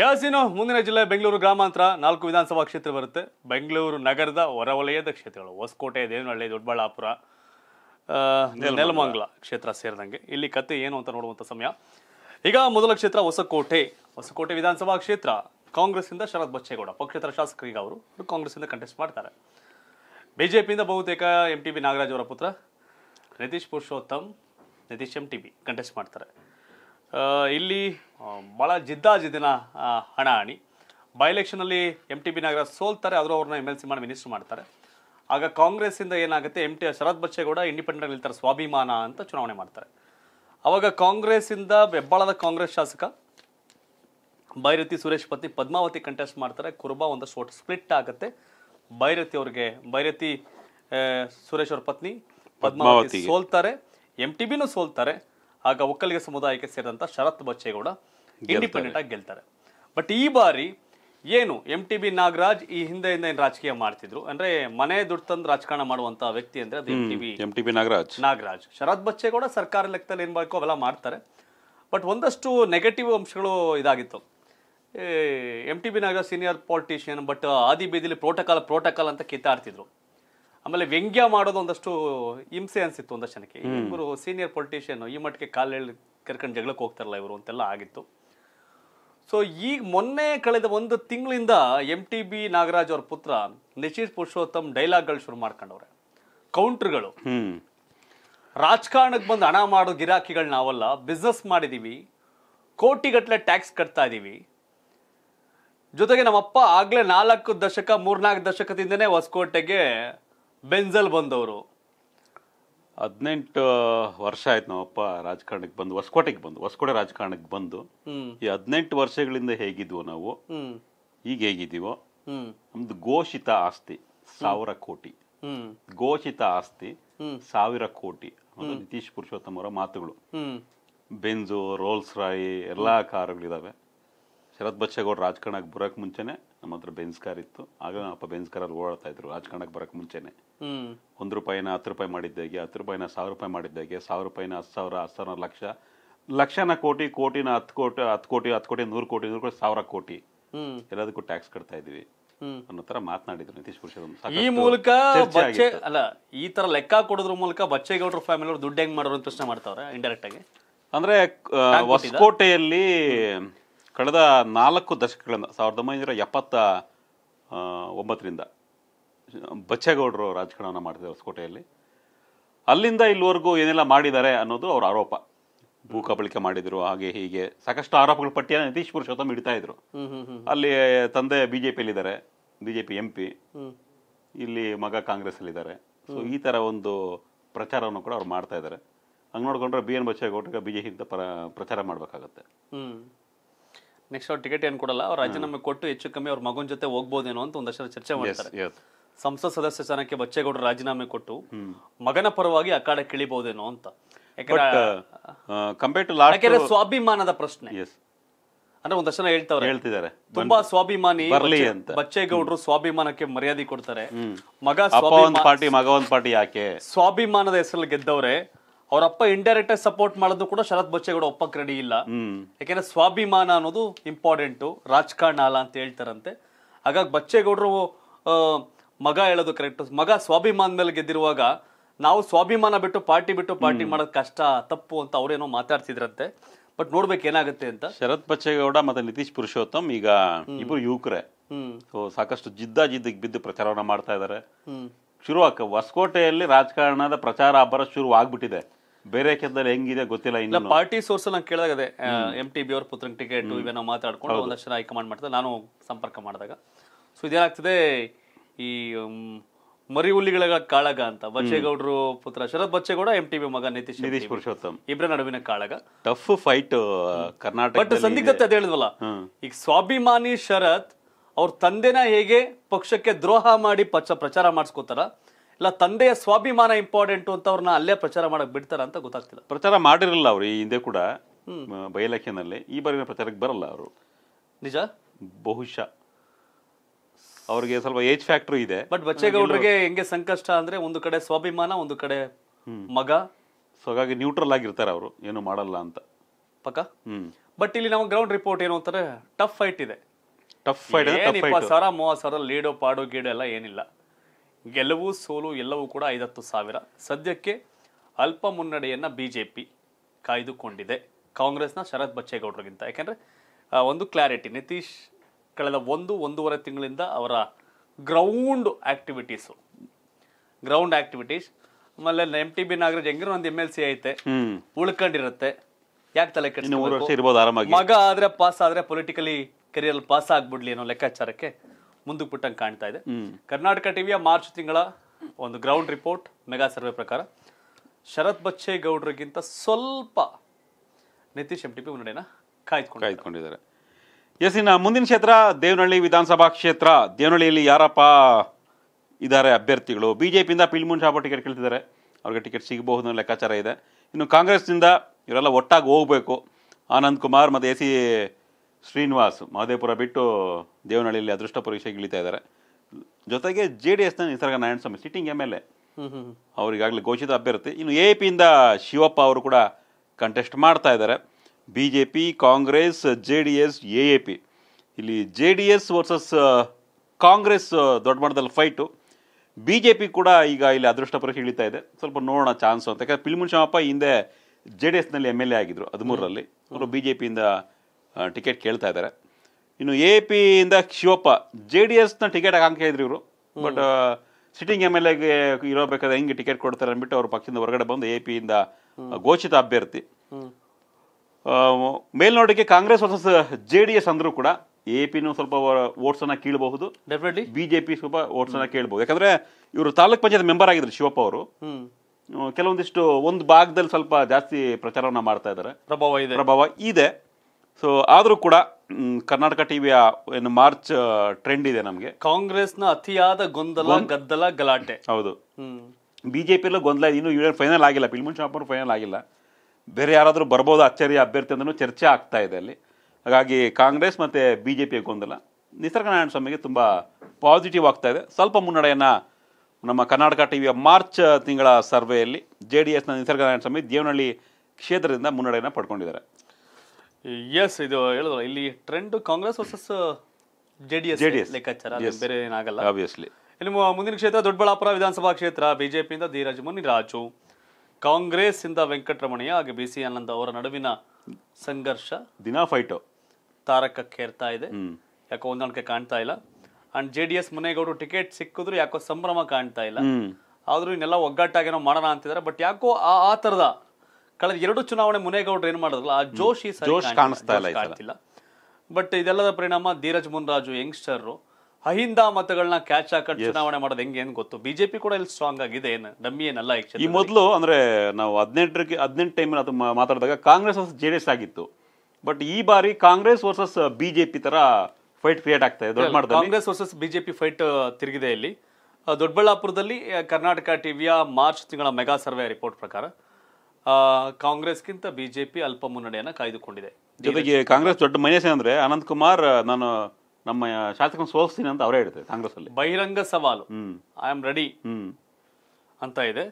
ಯಾಸಿನೋ ಮುಂದಿನ ಜಿಲ್ಲೆ ಬೆಂಗಳೂರು ಗ್ರಾಮಾಂತರ ನಾಲ್ಕು ವಿಧಾನಸಭಾ ಕ್ಷೇತ್ರ ಬರುತ್ತೆ ಬೆಂಗಳೂರು ನಗರದ ಹೊರವಲಯದ ಕ್ಷೇತ್ರಗಳು ಹೊಸಕೋಟೆ ದೇವನಹಳ್ಳಿ ದೊಡ್ಡಬಳ್ಳಾಪುರ ನೆಲಮಂಗ್ಲ ಕ್ಷೇತ್ರ ಸೇರಿದಂಗೆ ಇಲ್ಲಿ ಕತೆ ಏನು ಅಂತ ನೋಡುವಂಥ ಸಮಯ ಈಗ ಮೊದಲ ಕ್ಷೇತ್ರ ಹೊಸಕೋಟೆ ಹೊಸಕೋಟೆ ವಿಧಾನಸಭಾ ಕ್ಷೇತ್ರ ಕಾಂಗ್ರೆಸ್ಸಿಂದ ಶರತ್ ಬಚ್ಚೇಗೌಡ ಪಕ್ಷೇತರ ಶಾಸಕರಿಗ ಈಗ ಅವರು ಕಾಂಗ್ರೆಸ್ಸಿಂದ ಕಂಟೆಸ್ಟ್ ಮಾಡ್ತಾರೆ ಬಿಜೆಪಿಯಿಂದ ಬಹುತೇಕ ಎಂ ಟಿ ಬಿ ನಾಗರಾಜ್ ಅವರ ಪುತ್ರ Nitish Purushottam Nitish M T B contest ಮಾಡ್ತಾರೆ ಇಲ್ಲಿ ಭಾಳ ಜಿದ್ದಾಜಿದ್ದಿನ ಹಣಾಹಣಿ ಬೈ ಎಲೆಕ್ಷನಲ್ಲಿ ಎಮ್ ಟಿ ಬಿ ನಾಗರ ಸೋಲ್ತಾರೆ ಆದರೂ ಅವ್ರನ್ನ ಎಮ್ ಎಲ್ ಸಿ ಮಾಡಿ ಮಿನಿಸ್ಟರ್ ಮಾಡ್ತಾರೆ ಆಗ ಕಾಂಗ್ರೆಸ್ಸಿಂದ ಏನಾಗುತ್ತೆ M T Sharad Bachchegowda independent ನಿಲ್ತಾರೆ ಸ್ವಾಭಿಮಾನ ಅಂತ ಚುನಾವಣೆ ಮಾಡ್ತಾರೆ ಅವಾಗ ಕಾಂಗ್ರೆಸ್ಸಿಂದ ಬೆಬ್ಬಾಳದ ಕಾಂಗ್ರೆಸ್ ಶಾಸಕ ಭೈರತಿ ಸುರೇಶ್ ಪತ್ನಿ ಪದ್ಮಾವತಿ ಕಂಟೆಸ್ಟ್ ಮಾಡ್ತಾರೆ ಕುರುಬ ಒಂದು ಓಟ್ ಸ್ಪ್ಲಿಟ್ ಆಗುತ್ತೆ ಭೈರತಿ ಅವ್ರಿಗೆ ಬೈರತಿ ಸುರೇಶ್ ಅವ್ರ ಪತ್ನಿ ಪದ್ಮಾವತಿ ಸೋಲ್ತಾರೆ ಎಮ್ ಟಿ ಬಿನೂ ಸೋಲ್ತಾರೆ ಆಗ ಒಕ್ಕಲಿಗ ಸಮುದಾಯಕ್ಕೆ ಸೇರಿದಂತ ಶರತ್ ಬಚ್ಚೇಗೌಡ ಇಂಡಿಪೆಂಡೆಂಟ್ ಆಗಿ ಗೆಲ್ತಾರೆ ಬಟ್ ಈ ಬಾರಿ ಏನು ಎಂ ಟಿ ಬಿ ನಾಗರಾಜ್ ಈ ಹಿಂದೆ ಏನು ರಾಜಕೀಯ ಮಾಡ್ತಿದ್ರು ಅಂದ್ರೆ ಮನೆ ದುಡ್ಡು ತಂದು ರಾಜಕಾರಣ ಮಾಡುವಂತ ವ್ಯಕ್ತಿ ಅಂದ್ರೆ ಅದು M T B Nagaraj Nagaraj Sharath Bachchegowda ಸರ್ಕಾರ ಲೆಕ್ಕದಲ್ಲಿ ಏನ್ ಬೇಕೋ ಅವೆಲ್ಲ ಮಾಡ್ತಾರೆ ಬಟ್ ಒಂದಷ್ಟು ನೆಗೆಟಿವ್ ಅಂಶಗಳು ಇದಾಗಿತ್ತು M T B Nagaraj senior politician but ಆದಿ ಬೀದಿಲಿ ಪ್ರೋಟೋಕಾಲ್ ಪ್ರೋಟೋಕಾಲ್ ಅಂತ ಕಿತ್ತಾಡ್ತಿದ್ರು ಆಮೇಲೆ ವ್ಯಂಗ್ಯ ಮಾಡೋದು ಒಂದಷ್ಟು ಹಿಂಸೆ ಅನ್ಸಿತ್ತು ಒಂದಷ್ಟು ಜನಕ್ಕೆ ಇಬ್ಬರು ಸೀನಿಯರ್ ಪೊಲಿಟಿಷಿಯನ್ ಈ ಮಟ್ಟಿಗೆ ಕಾಲ ಕರ್ಕೊಂಡು ಜಗಳಕ್ಕೆ ಹೋಗ್ತಾರಲ್ಲ ಇವರು ಅಂತೆಲ್ಲ ಆಗಿತ್ತು ಸೊ ಈಗ ಮೊನ್ನೆ ಕಳೆದ ಒಂದು ತಿಂಗಳಿಂದ ಎಂ ಟಿ ಬಿ ನಾಗರಾಜ್ ಅವ್ರ ಪುತ್ರ ನಿಶೀರ್ ಪುರುಷೋತ್ತಮ್ ಡೈಲಾಗ್ಗಳು ಶುರು ಮಾಡ್ಕೊಂಡವ್ರೆ ಕೌಂಟ್ರ್ಗಳು ರಾಜಕಾರಣಕ್ಕೆ ಬಂದು ಹಣ ಮಾಡೋ ಗಿರಾಕಿಗಳು ನಾವಲ್ಲ ಬಿಸ್ನೆಸ್ ಮಾಡಿದ್ದೀವಿ ಕೋಟಿಗಟ್ಟಲೆ ಟ್ಯಾಕ್ಸ್ ಕಟ್ತಾ ಇದ್ದೀವಿ ಜೊತೆಗೆ ನಮ್ಮಪ್ಪ ಆಗಲೇ ನಾಲ್ಕು ದಶಕ ಮೂರ್ನಾಲ್ಕು ದಶಕದಿಂದನೇ ಹೊಸಕೋಟೆಗೆ ಬೆಂಜಲ್ ಬಂದವರು ಹದಿನೆಂಟು ವರ್ಷ ಆಯ್ತು ನಮ್ಮಪ್ಪ ರಾಜಕಾರಣಕ್ಕೆ ಬಂದು ಹೊಸಕೋಟೆಗೆ ಬಂದು ಹೊಸಕೋಟೆ ರಾಜಕಾರಣಕ್ಕೆ ಬಂದು ಈ ಹದಿನೆಂಟು ವರ್ಷಗಳಿಂದ ಹೇಗಿದ್ವು ನಾವು ಈಗ ಹೇಗಿದ್ದೀವೋ ನಮ್ದು ಘೋಷಿತ ಆಸ್ತಿ ಸಾವಿರ ಕೋಟಿ ಘೋಷಿತ ಆಸ್ತಿ ಸಾವಿರ ಕೋಟಿ ನಿತೀಶ್ ಪುರುಷೋತ್ತಮ ಅವರ ಮಾತುಗಳು ಬೆಂಜು ರೋಲ್ಸ್ ರಾಯಿ ಎಲ್ಲಾ ಕಾರುಗಳಿದಾವೆ ಶರತ್ ಬಚ್ಚೇಗೌಡ ರಾಜಕಾರಣಕ್ಕೆ ಬರೋಕೆ ಮುಂಚೆನೆ ನಮ್ಮ ಹತ್ರ ಬೆನ್ಸ್ ಕಾರ್ ಇತ್ತು ಆಗ ಅಪ್ಪ ಬೆನ್ಸ್ ಕಾರಲ್ಲಿ ಓಡಾಡ್ತಾ ಇದ್ರು ರಾಜಕಾರಣಕ್ಕೆ ಬರೋಕೆ ಮುಂಚೆನೆ ಒಂದು ರೂಪಾಯಿನ ಹತ್ತು ರೂಪಾಯಿ ಮಾಡಿದ್ದಾಗೆ ಹತ್ತು ರೂಪಾಯಿನ ಸಾವಿರ ರೂಪಾಯಿ ಮಾಡಿದ್ದಾಗೆ ಸಾವಿರ ರೂಪಾಯಿನ ಹತ್ತು ಸಾವಿರ ಹತ್ತು ಸಾವಿರ ಲಕ್ಷ ಲಕ್ಷನ ಕೋಟಿ ಕೋಟಿನ ಹತ್ತು ಕೋಟಿ ಹತ್ತು ಕೋಟಿ ಹತ್ತು ಕೋಟಿ ನೂರು ಕೋಟಿ ನೂರು ಕೋಟಿ ಸಾವಿರ ಕೋಟಿ ಎಲ್ಲದಕ್ಕೂ ಟ್ಯಾಕ್ಸ್ ಕಟ್ತಾ ಇದೀವಿ ಅನ್ನೋ ತರ ಮಾತನಾಡಿದ್ರು ನಿತೀಶ್ ಪುರುಷೋತ್ತಮ್ ಈ ಮೂಲಕ ಬಚ್ಚೆ ಅಲ್ಲ ಈ ತರ ಲೆಕ್ಕ ಕೊಡೋದ್ರ ಮೂಲಕ ಬಚ್ಚೇಗೌಡರ ಫ್ಯಾಮಿಲಿ ಅವರು ದುಡ್ಡು ಹೆಂಗ್ ಮಾಡೋರು ಅಂತ ಪ್ರಶ್ನೆ ಮಾಡ್ತಾವ್ರೆ ಇಂಡೈರೆಕ್ಟ್ ಆಗಿ ಅಂದ್ರೆ ಹೊಸಕೋಟೆಯಲ್ಲಿ ಕಳೆದ ನಾಲ್ಕು ದಶಕಗಳಿಂದ ಸಾವಿರದ ಒಂಬೈನೂರ ಎಪ್ಪತ್ತ ಒಂಬತ್ತರಿಂದ ಬಚ್ಚೇಗೌಡರು ರಾಜಕಾರಣ ಮಾಡ್ತಿದ್ದಾರೆ ಹೊಸಕೋಟೆಯಲ್ಲಿ ಅಲ್ಲಿಂದ ಇಲ್ಲಿವರೆಗೂ ಏನೆಲ್ಲ ಮಾಡಿದ್ದಾರೆ ಅನ್ನೋದು ಅವರ ಆರೋಪ ಭೂ ಕಬಳಿಕೆ ಮಾಡಿದರು ಹಾಗೆ ಹೀಗೆ ಸಾಕಷ್ಟು ಆರೋಪಗಳ ಪಟ್ಟಿಯನ್ನು ನಿತೀಶ್ ಪುರುಷೋತ್ತಮ್ ಇಡ್ತಾ ಇದ್ರು ಅಲ್ಲಿ ತಂದೆ ಬಿ ಜೆ ಪಿಯಲ್ಲಿದ್ದಾರೆ B J P M P ಇಲ್ಲಿ ಮಗ ಕಾಂಗ್ರೆಸ್ಸಲ್ಲಿದ್ದಾರೆ ಸೊ ಈ ಥರ ಒಂದು ಪ್ರಚಾರವನ್ನು ಕೂಡ ಅವ್ರು ಮಾಡ್ತಾ ಇದ್ದಾರೆ ಹಂಗೆ ನೋಡ್ಕೊಂಡ್ರೆ B N Bachchegowda B J ಪ್ರಚಾರ ಮಾಡಬೇಕಾಗತ್ತೆ ನೆಕ್ಸ್ಟ್ ಅವ್ರು ಟಿಕೆಟ್ ಏನು ಕೊಡಲ್ಲ ಅವ್ರ ರಾಜೀನಾಮೆ ಕೊಟ್ಟು ಹೆಚ್ಚು ಕಮ್ಮಿ ಅವ್ರ ಮಗನ ಜೊತೆ ಹೋಗ್ಬೋದೇನೋ ಅಂತ ಒಂದಷ್ಟು ಚರ್ಚೆ ಮಾಡ್ತಾರೆ ಸಂಸತ್ ಸದಸ್ಯ ಸ್ಥಾನಕ್ಕೆ ಬಚ್ಚೇಗೌಡರು ರಾಜೀನಾಮೆ ಕೊಟ್ಟು ಮಗನ ಪರವಾಗಿ ಅಖಾಡಕ್ಕೆ ಇಳಿಬಹುದೇನೋ ಅಂತ ಯಾಕಂದ್ರೆ ಸ್ವಾಭಿಮಾನದ ಪ್ರಶ್ನೆ ಅಂದ್ರೆ ಒಂದಷ್ಟು ಜನ ಹೇಳ್ತಾವ್ರೆ ಹೇಳ್ತಿದ್ದಾರೆ ತುಂಬಾ ಸ್ವಾಭಿಮಾನಿ ಬಚ್ಚೇಗೌಡರು ಸ್ವಾಭಿಮಾನಕ್ಕೆ ಮರ್ಯಾದೆ ಕೊಡ್ತಾರೆ ಮಗ ಪಾರ್ಟಿ ಮಗ ಒಂದ್ ಪಾರ್ಟಿ ಯಾಕೆ ಸ್ವಾಭಿಮಾನದ ಹೆಸರಲ್ಲಿ ಗೆದ್ದವ್ರೆ ಅವರಪ್ಪ ಇಂಡೈರೆಕ್ಟ್ ಆಗಿ ಸಪೋರ್ಟ್ ಮಾಡೋದು ಕೂಡ ಶರತ್ ಬಚ್ಚೇಗೌಡ ಒಪ್ಪಕ್ಕೆ ರೆಡಿ ಇಲ್ಲ ಯಾಕೆಂದ್ರೆ ಸ್ವಾಭಿಮಾನ ಅನ್ನೋದು ಇಂಪಾರ್ಟೆಂಟು ರಾಜಕಾರಣ ಅಲ್ಲ ಅಂತ ಹೇಳ್ತಾರಂತೆ ಹಾಗಾಗಿ ಬಚ್ಚೇಗೌಡರು ಮಗ ಹೇಳೋದು ಕರೆಕ್ಟ್ ಮಗ ಸ್ವಾಭಿಮಾನ ಮೇಲೆ ಗೆದ್ದಿರುವಾಗ ನಾವು ಸ್ವಾಭಿಮಾನ ಬಿಟ್ಟು ಪಾರ್ಟಿ ಬಿಟ್ಟು ಪಾರ್ಟಿ ಮಾಡೋದ್ ಕಷ್ಟ ತಪ್ಪು ಅಂತ ಅವರೇನೋ ಮಾತಾಡ್ತಿದ್ರಂತೆ ಬಟ್ ನೋಡ್ಬೇಕು ಏನಾಗುತ್ತೆ ಅಂತ ಶರತ್ ಬಚ್ಚೇಗೌಡ ಮತ್ತೆ ನಿತೀಶ್ ಪುರುಷೋತ್ತಮ್ ಈಗ ಇಬ್ಬರು ಯುವಕರೇ ಸಾಕಷ್ಟು ಜಿದ್ದಾ ಜಿದ್ದಿಗೆ ಬಿದ್ದು ಪ್ರಚಾರವನ್ನ ಮಾಡ್ತಾ ಇದ್ದಾರೆ ಶುರುವಾಗ ಹೊಸಕೋಟೆಯಲ್ಲಿ ರಾಜಕಾರಣದ ಪ್ರಚಾರ ಅಬ್ಬರ ಶುರು ಆಗ್ಬಿಟ್ಟಿದೆ ಬೇರೆ ಕೆಲಸದಲ್ಲಿ ಹೆಂಗಿದೆ ಗೊತ್ತಿಲ್ಲ ಇಲ್ಲ ಪಾರ್ಟಿ ಸೋರ್ಸ್ ನಾನು ಕೇಳಿದಾಗ ಅದೇ ಎಂ ಟಿ ಬಿ ಅವ್ರ ಪುತ್ರನ ಟಿಕೆಟ್ ಇವೇನ ಮಾತಾಡ್ಕೊಂಡು ಒಂದಷ್ಟು ಜನ ಹೈಕಮಾಂಡ್ ಮಾಡ್ತಾರೆ ನಾನು ಸಂಪರ್ಕ ಮಾಡಿದಾಗ ಸೊ ಇದೇನಾಗ್ತದೆ ಈ ಮರಿ ಹುಲಿಗಳ ಕಾಳಗ ಅಂತ ಬಚ್ಚೇಗೌಡರು ಪುತ್ರ Sharath Bachchegowda M T B ಮಗ ನಿತೀಶ್ ನಿತೀಶ್ ಪುರುಷೋತ್ತಮ್ ಇಬ್ಬರ ನಡುವಿನ ಕಾಳಗ ಟಫ್ ಫೈಟ್ ಕರ್ನಾಟಕ ಬಟ್ ಸಂದಿಗ್ಧತೆ ಅದ ಹೇಳಿದ್ವಲ್ಲ ಈಗ ಸ್ವಾಭಿಮಾನಿ ಶರತ್ ಅವ್ರ ತಂದೆನ ಹೇಗೆ ಪಕ್ಷಕ್ಕೆ ದ್ರೋಹ ಮಾಡಿ ಪಚ ಪ್ರಚಾರ ಮಾಡಿಸ್ಕೋತಾರ ಇಲ್ಲ ತಂದೆಯ ಸ್ವಾಭಿಮಾನ ಇಂಪಾರ್ಟೆಂಟು ಅಂತ ಅವ್ರನ್ನ ಅಲ್ಲೇ ಪ್ರಚಾರ ಮಾಡಕ್ ಬಿಡ್ತಾರ ಅಂತ ಗೊತ್ತಾಗ್ತಿಲ್ಲ ಪ್ರಚಾರ ಮಾಡಿರಲಿಲ್ಲ ಅವ್ರು ಈ ಹಿಂದೆ ಕೂಡ ಬಯಲಖ್ಯನಲ್ಲಿ ಈ ಬಾರಿ ಪ್ರಚಾರಕ್ಕೆ ಬರಲ್ಲ ಅವರು ನಿಜ ಬಹುಶಃ ಅವ್ರಿಗೆ ಸ್ವಲ್ಪ ಏಜ್ ಫ್ಯಾಕ್ಟ್ರಿ ಇದೆ ಬಟ್ ಬಚ್ಚೇಗೌಡರಿಗೆ ಹೆಂಗೆ ಸಂಕಷ್ಟ ಅಂದ್ರೆ ಒಂದು ಕಡೆ ಸ್ವಾಭಿಮಾನ ಒಂದು ಕಡೆ ಮಗ ಸೊ ಹಾಗಾಗಿ ನ್ಯೂಟ್ರಲ್ ಆಗಿರ್ತಾರೆ ಅವರು ಏನು ಮಾಡಲ್ಲ ಅಂತ ಪಕ್ಕ ಬಟ್ ಇಲ್ಲಿ ನಮ್ಮ ಗ್ರೌಂಡ್ ರಿಪೋರ್ಟ್ ಏನು ಅಂತಾರೆ ಟಫ್ ಫೈಟ್ ಇದೆ ಟಫ್ ಫೈಟ್ ಸಾವಿರ ಮೂವತ್ತು ಸಾವಿರ ಲೀಡು ಪಾಡು ಗೀಡು ಎಲ್ಲ ಏನಿಲ್ಲ ಗೆಲುವು ಸೋಲು ಎಲ್ಲವೂ ಕೂಡ ಐದತ್ತು ಸಾವಿರ ಸದ್ಯಕ್ಕೆ ಅಲ್ಪ ಮುನ್ನಡೆಯನ್ನು ಬಿ ಜೆ ಪಿ ಕಾಯ್ದುಕೊಂಡಿದೆ ಕಾಂಗ್ರೆಸ್ನ ಶರತ್ ಬಚ್ಚೇಗೌಡರಿಗಿಂತ ಯಾಕೆಂದರೆ ಒಂದು ಕ್ಲಾರಿಟಿ ನಿತೀಶ್ ಕಳೆದ ಒಂದು ಒಂದೂವರೆ ತಿಂಗಳಿಂದ ಅವರ ಗ್ರೌಂಡ್ ಆ್ಯಕ್ಟಿವಿಟೀಸು ಗ್ರೌಂಡ್ ಆಕ್ಟಿವಿಟೀಸ್ ಆಮೇಲೆ ಎಮ್ ಟಿ ಬಿ ನಾಗರಾಜ್ ಹೆಂಗಿರ ಒಂದು ಎಮ್ ಎಲ್ ಸಿ ಐತೆ ಉಳ್ಕೊಂಡಿರುತ್ತೆ ಯಾಕೆ ತಲೆ ಕೆಟ್ಟ ಮಗ ಆದ್ರೆ ಪಾಸ್ ಆದ್ರೆ ಪೊಲಿಟಿಕಲಿ ಕೆರಿಯರ್ ಪಾಸ್ ಆಗ್ಬಿಡ್ಲಿ ಅನ್ನೋ ಲೆಕ್ಕಾಚಾರಕ್ಕೆ ಮುಂದಕ್ಕೆ ಬಿಟ್ಟಂಗೆ ಕಾಣ್ತಾ ಇದೆ ಕರ್ನಾಟಕ ಟಿವಿಯ ಮಾರ್ಚ್ ತಿಂಗಳ ಒಂದು ಗ್ರೌಂಡ್ ರಿಪೋರ್ಟ್ ಮೆಗಾ ಸರ್ವೆ ಪ್ರಕಾರ ಶರತ್ ಬಚ್ಚೇಗೌಡರಿಗಿಂತ ಸ್ವಲ್ಪ ನಿತೀಶ್ ಎಂ ಟಿ ಪಿ ಮುನ್ನಡೆಯನ್ನು ಕಾಯ್ದುಕೊಂಡು ಕಾಯ್ದುಕೊಂಡಿದ್ದಾರೆ ಎಸ್ ಇನ್ನು ಮುಂದಿನ ಕ್ಷೇತ್ರ ದೇವನಹಳ್ಳಿ ವಿಧಾನಸಭಾ ಕ್ಷೇತ್ರ ದೇವನಹಳ್ಳಿಯಲ್ಲಿ ಯಾರಪ್ಪ ಇದ್ದಾರೆ ಅಭ್ಯರ್ಥಿಗಳು ಬಿ ಜೆ ಪಿಯಿಂದ ಪಿಲ್ಮುನ್ ಶಾಪ ಟಿಕೆಟ್ ಕೇಳ್ತಿದ್ದಾರೆ ಅವ್ರಿಗೆ ಟಿಕೆಟ್ ಸಿಗಬಹುದು ಅನ್ನೋ ಲೆಕ್ಕಾಚಾರ ಇದೆ ಇನ್ನು ಕಾಂಗ್ರೆಸ್ನಿಂದ ಇವರೆಲ್ಲ ಒಟ್ಟಾಗಿ ಹೋಗಬೇಕು ಆನಂದ್ ಕುಮಾರ್ ಮತ್ತು ಎ ಸಿ ಶ್ರೀನಿವಾಸ್ ಮಹದೇಪುರ ಬಿಟ್ಟು ದೇವನಹಳ್ಳಿಯಲ್ಲಿ ಅದೃಷ್ಟ ಪರೀಕ್ಷೆಗೆ ಇಳಿತಾ ಇದ್ದಾರೆ ಜೊತೆಗೆ ಜೆ ಡಿ ಎಸ್ನ Nisarga Narayanaswamy sitting M L A ಅವ್ರಿಗಾಗಲೇ ಘೋಷಿತ ಅಭ್ಯರ್ಥಿ ಇನ್ನು ಎ ಪಿಯಿಂದ ಶಿವಪ್ಪ ಅವರು ಕೂಡ ಕಂಟೆಸ್ಟ್ ಮಾಡ್ತಾ ಇದ್ದಾರೆ B J P Congress J D S A A P ಇಲ್ಲಿ J D S versus Congress ದೊಡ್ಡ ಮಟ್ಟದಲ್ಲಿ ಫೈಟು ಬಿ ಜೆ ಪಿ ಕೂಡ ಈಗ ಇಲ್ಲಿ ಅದೃಷ್ಟ ಪರೀಕ್ಷೆ ಇಳಿತಾ ಇದೆ ಸ್ವಲ್ಪ ನೋಡೋಣ ಚಾನ್ಸು ಅಂತ ಯಾಕಂದರೆ ಪಿಲ್ಮುನ್ ಶಾಮಪ್ಪ ಹಿಂದೆ ಜೆ ಡಿ ಎಸ್ನಲ್ಲಿ ಎಮ್ ಎಲ್ ಎ ಆಗಿದ್ದರು ಹದಿಮೂರರಲ್ಲಿ ಅವರು ಬಿ ಜೆ ಪಿಯಿಂದ ಟಿಕೆಟ್ ಕೇಳ್ತಾ ಇದ್ದಾರೆ ಇನ್ನು ಎ ಪಿ ಇಂದ ಶಿವಪ್ಪ ಜೆ ಡಿ ಎಸ್ನ ಟಿಕೆಟ್ ಹಾಕಂಕ ಇದ್ರು ಇವರು ಬಟ್ ಸಿಟ್ಟಿಂಗ್ ಎಮ್ ಎಲ್ ಎಗೆ ಇರೋಬೇಕಾದ್ರೆ ಹೆಂಗೆ ಟಿಕೆಟ್ ಕೊಡ್ತಾರೆ ಅಂದ್ಬಿಟ್ಟು ಅವ್ರ ಪಕ್ಷದಿಂದ ಹೊರಗಡೆ ಬಂದು ಎ ಪಿಯಿಂದ ಘೋಷಿತ ಅಭ್ಯರ್ಥಿ ಮೇಲ್ನೋಟಕ್ಕೆ Congress versus J D S ಅಂದರೂ ಕೂಡ ಎ ಪಿನೂ ಸ್ವಲ್ಪ ಓಟ್ಸನ್ನು ಕೀಳಬಹುದು ಡೆಫಿನೆಟ್ಲಿ ಬಿಜೆಪಿ ಸ್ವಲ್ಪ ಓಟ್ಸನ್ನು ಕೇಳಬಹುದು ಯಾಕಂದ್ರೆ ಇವರು ತಾಲೂಕ್ ಪಂಚಾಯತ್ ಮೆಂಬರ್ ಆಗಿದ್ರು ಶಿವಪ್ಪ ಅವರು ಕೆಲವೊಂದಿಷ್ಟು ಒಂದು ಭಾಗದಲ್ಲಿ ಸ್ವಲ್ಪ ಜಾಸ್ತಿ ಪ್ರಚಾರವನ್ನ ಮಾಡ್ತಾ ಇದ್ದಾರೆ ಪ್ರಭಾವ ಇದೆ ಪ್ರಭಾವ ಇದೆ ಸೊ ಆದರೂ ಕೂಡ ಕರ್ನಾಟಕ ಟಿವಿಯ ಏನು ಮಾರ್ಚ್ ಟ್ರೆಂಡ್ ಇದೆ ನಮಗೆ ಕಾಂಗ್ರೆಸ್ನ ಅತಿಯಾದ ಗೊಂದಲ ಗದ್ದಲ ಗಲಾಟೆ ಹೌದು ಬಿಜೆಪಿಯಲ್ಲೂ ಗೊಂದಲ ಇನ್ನೂ ಇವನ್ ಫೈನಲ್ ಆಗಿಲ್ಲ ಪಿಲ್ಮುನ್ ಶಾಪುರ್ ಫೈನಲ್ ಆಗಿಲ್ಲ ಬೇರೆ ಯಾರಾದರೂ ಬರ್ಬೋದು ಅಚ್ಚರಿಯ ಅಭ್ಯರ್ಥಿ ಅಂದ್ರೂ ಚರ್ಚೆ ಆಗ್ತಾ ಇದೆ ಅಲ್ಲಿ ಹಾಗಾಗಿ ಕಾಂಗ್ರೆಸ್ ಮತ್ತು ಬಿ ಜೆ ಪಿಯ ಗೊಂದಲ ನಿಸರ್ಗನಾರಾಯಣ ಸ್ವಾಮಿಗೆ ತುಂಬ ಪಾಸಿಟಿವ್ ಆಗ್ತಾ ಇದೆ ಸ್ವಲ್ಪ ಮುನ್ನಡೆಯನ್ನು ನಮ್ಮ ಕರ್ನಾಟಕ ಟಿವಿಯ ಮಾರ್ಚ್ ತಿಂಗಳ ಸರ್ವೆಯಲ್ಲಿ ಜೆ ಡಿ ಎಸ್ನ ನಿಸರ್ಗನಾರಾಯಣ ಸ್ವಾಮಿ ದೇವನಹಳ್ಳಿ ಕ್ಷೇತ್ರದಿಂದ ಮುನ್ನಡೆಯನ್ನು ಪಡ್ಕೊಂಡಿದ್ದಾರೆ ಎಸ್ ಇದು ಹೇಳಿದ್ರು ಇಲ್ಲಿ trend Congress versus JDS JDS ಲೆಕ್ಕಾಚಾರ ಬೇರೆ ಏನಾಗಲ್ಲ ಆಬ್ವಿಯಸ್ಲಿ ಇಲ್ಲಿ ಮುಂದಿನ ಕ್ಷೇತ್ರ ದೊಡ್ಡಬಳ್ಳಾಪುರ ವಿಧಾನಸಭಾ ಕ್ಷೇತ್ರ ಬಿಜೆಪಿಯಿಂದ ಧೀರಜ್ ಮುನಿರಾಜು ಕಾಂಗ್ರೆಸ್ ಇಂದ ವೆಂಕಟರಮಣಯ್ಯ ಹಾಗೆ ಬಿ ಸಿ ಆನಂದ್ ಅವರ ನಡುವಿನ ಸಂಘರ್ಷ ದಿನಾ ತಾರಕಕ್ಕೆ ತಾರಕಕ್ಕೇರ್ತಾ ಇದೆ ಯಾಕೋ ಹೊಂದಾಣಿಕೆ ಕಾಣ್ತಾ ಇಲ್ಲ and J D S ticket ಸಿಕ್ಕಿದ್ರು ಯಾಕೋ ಸಂಭ್ರಮ ಕಾಣ್ತಾ ಇಲ್ಲ ಆದ್ರೂ ಇನ್ನೆಲ್ಲ ಒಗ್ಗಟ್ಟಾಗೇನೋ ಮಾಡೋಣ ಅಂತಿದ್ದಾರೆ ಬಟ್ ಯಾಕೋ ಆ ಆ ಕಳೆದ ಎರಡು ಚುನಾವಣೆ ಮುನೇಗೌಡರು ಏನು ಮಾಡಿದ್ರಲ್ಲ ಆ ಜೋಶಿ ಜೋಶ್ ಕಾಣಿಸ್ತಾ ಇಲ್ಲ ಬಟ್ ಇದೆಲ್ಲದ ಪರಿಣಾಮ ಧೀರಜ್ ಮುನ್ರಾಜು ಯಂಗ್ಸ್ಟರ್ ಅಹಿಂದ ಮತಗಳನ್ನ ಕ್ಯಾಚ್ ಹಾಕೊಂಡು ಚುನಾವಣೆ ಮಾಡೋದು ಹೆಂಗೆ ಏನು ಗೊತ್ತು ಬಿಜೆಪಿ ಕೂಡ ಇಲ್ಲಿ ಸ್ಟ್ರಾಂಗ್ ಆಗಿದೆ ಏನು ಡಮ್ಮಿ ಏನಲ್ಲ ಈ ಮೊದಲು ಅಂದ್ರೆ ನಾವು ಹದಿನೆಂಟರಿಗೆ ಹದಿನೆಂಟು ಟೈಮ್ ಅದು ಮಾತಾಡಿದಾಗ ಕಾಂಗ್ರೆಸ್ ವರ್ಸಸ್ ಜೆ ಆಗಿತ್ತು ಬಟ್ ಈ ಬಾರಿ ಕಾಂಗ್ರೆಸ್ ವರ್ಸಸ್ ಬಿಜೆಪಿ ತರ ಫೈಟ್ ಕ್ರಿಯೇಟ್ ಆಗ್ತಾ ಇದೆ ದೊಡ್ಡ ಮಟ್ಟದಲ್ಲಿ ಕಾಂಗ್ರೆಸ್ ವರ್ಸಸ್ ಬಿಜೆಪಿ ಫೈಟ್ ತಿರುಗಿದೆ ಇಲ್ಲಿ ದೊಡ್ಡಬಳ್ಳಾಪುರದಲ್ಲಿ ಕರ್ನಾಟಕ ಟಿವಿಯ ಮಾರ್ಚ್ ತಿಂಗಳ ಮೆಗಾ ಸರ್ವೆ ರಿಪೋರ್ಟ್ ಪ್ರಕಾರ ಕಾಂಗ್ರೆಸ್ಗಿಂತ ಬಿಜೆಪಿ ಅಲ್ಪ ಮುನ್ನಡೆಯನ್ನ ಕಾಯ್ದುಕೊಂಡಿದೆ ಜೊತೆಗೆ ಕಾಂಗ್ರೆಸ್ ದೊಡ್ಡ ಮೈನಸ್ ಅಂದ್ರೆ ಅನಂತ್ ಕುಮಾರ್ ನಾನು ನಮ್ಮ ಶಾಸಕನ ಸೋಲಿಸ್ತೀನಿ ಅಂತ ಅವರೇ ಹೇಳ್ತಾರೆ ಕಾಂಗ್ರೆಸ್ ಅಲ್ಲಿ ಬಹಿರಂಗ ಸವಾಲು ಐ ಆಮ್ ರೆಡಿ ಹ್ಮ್ ಅಂತ ಇದೆ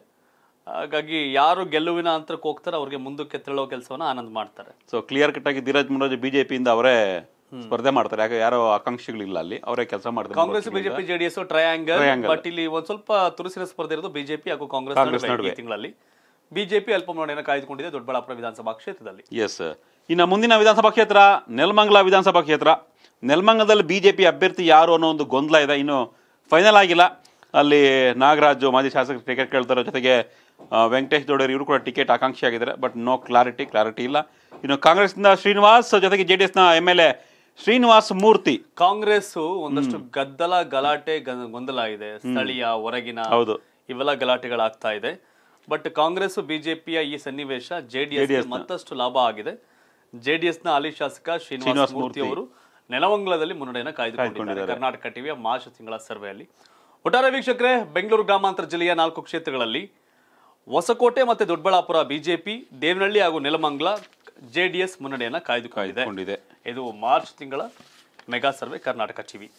ಹಾಗಾಗಿ ಯಾರು ಗೆಲುವಿನ ಅಂತರಕ್ಕೆ ಹೋಗ್ತಾರೆ ಅವ್ರಿಗೆ ಮುಂದಕ್ಕೆ ತೆರಳೋ ಕೆಲಸವನ್ನ ಆನಂದ್ ಮಾಡ್ತಾರೆ ಸೊ ಕ್ಲಿಯರ್ ಕಟ್ ಆಗಿ ಧೀರಜ್ ಬಿಜೆಪಿ ಇಂದ ಅವರೇ ಸ್ಪರ್ಧೆ ಮಾಡ್ತಾರೆ ಯಾಕೆ ಯಾರೋ ಆಕಾಂಕ್ಷಿಗಳಿಲ್ಲ ಅಲ್ಲಿ ಅವರೇ ಕೆಲಸ ಮಾಡ್ತಾರೆ Congress BJP JDS triangle but ಇಲ್ಲಿ ಒಂದ್ ಸ್ವಲ್ಪ ತುರುಸಿನ ಸ್ಪರ್ಧೆ ಇರೋದು ಬಿಜೆಪಿ ಹಾಗೂ ಕಾಂಗ್ರೆಸ್ ನಡುವೆ ತಿಂಗಳಲ್ಲಿ ಬಿಜೆಪಿ ಅಲ್ಪಮುನ್ನಡೆಯನ್ನು ಕಾಯ್ದುಕೊಂಡಿದೆ ದೊಡ್ಡಬಳ್ಳಾಪುರ ವಿಧಾನಸಭಾ ಕ್ಷೇತ್ರದಲ್ಲಿ ಎಸ್ ಇನ್ನು ಮುಂದಿನ ವಿಧಾನಸಭಾ ಕ್ಷೇತ್ರ ನೆಲಮಂಗಲ ವಿಧಾನಸಭಾ ಕ್ಷೇತ್ರ ನೆಲಮಂಗಲದಲ್ಲಿ ಬಿಜೆಪಿ ಅಭ್ಯರ್ಥಿ ಯಾರು ಅನ್ನೋ ಒಂದು ಗೊಂದಲ ಇದೆ ಇನ್ನು ಫೈನಲ್ ಆಗಿಲ್ಲ ಅಲ್ಲಿ ನಾಗರಾಜು ಮಾಜಿ ಶಾಸಕ ಟಿಕೆಟ್ ಕೇಳ್ತಾರ ಜೊತೆಗೆ ವೆಂಕಟೇಶ್ ದೊಡ್ಡವರು ಇವರು ಕೂಡ ಟಿಕೆಟ್ ಆಕಾಂಕ್ಷಿ ಆಗಿದ್ದಾರೆ ಬಟ್ ನೋ ಕ್ಲಾರಿಟಿ ಕ್ಲಾರಿಟಿ ಇಲ್ಲ ಇನ್ನು ಕಾಂಗ್ರೆಸ್ನ ಶ್ರೀನಿವಾಸ್ ಜೊತೆಗೆ ಜೆ ಡಿ ಎಸ್ನ ಎಲ್ ಎ ಶ್ರೀನಿವಾಸ್ ಮೂರ್ತಿ ಕಾಂಗ್ರೆಸ್ ಒಂದಷ್ಟು ಗದ್ದಲ ಗಲಾಟೆ ಗೊಂದಲ ಇದೆ ಸ್ಥಳೀಯ ಹೊರಗಿನ ಹೌದು ಇವೆಲ್ಲ ಗಲಾಟೆಗಳಾಗ್ತಾ ಇದೆ ಬಟ್ ಕಾಂಗ್ರೆಸ್ ಬಿಜೆಪಿಯ ಈ ಸನ್ನಿವೇಶ ಜೆಡಿಎಸ್ ಮತ್ತಷ್ಟು ಲಾಭ ಆಗಿದೆ ನ ಹಾಲಿ ಶಾಸಕ ಶ್ರೀನಿವಾಸ ಮೂರ್ತಿ ಅವರು ನೆಲಮಂಗಲದಲ್ಲಿ ಮುನ್ನಡೆಯನ್ನು ಕಾಯ್ದುಕೊಂಡಿದ್ದಾರೆ ಕರ್ನಾಟಕ ಟಿವಿಯ ಮಾರ್ಚ್ ತಿಂಗಳ ಸರ್ವೆಯಲ್ಲಿ ಒಟ್ಟಾರೆ ವೀಕ್ಷಕರೇ ಬೆಂಗಳೂರು ಗ್ರಾಮಾಂತರ ಜಿಲ್ಲೆಯ ನಾಲ್ಕು ಕ್ಷೇತ್ರಗಳಲ್ಲಿ ಹೊಸಕೋಟೆ ಮತ್ತು ದೊಡ್ಡಬಳ್ಳಾಪುರ ಬಿಜೆಪಿ ದೇವನಹಳ್ಳಿ ಹಾಗೂ ನೆಲಮಂಗ್ಲ ಜೆಡಿಎಸ್ ಮುನ್ನಡೆಯನ್ನು ಕಾಯ್ದುಕೊಂಡಿದೆ ಇದು ಮಾರ್ಚ್ ತಿಂಗಳ ಮೆಗಾ ಸರ್ವೆ ಕರ್ನಾಟಕ ಟಿವಿ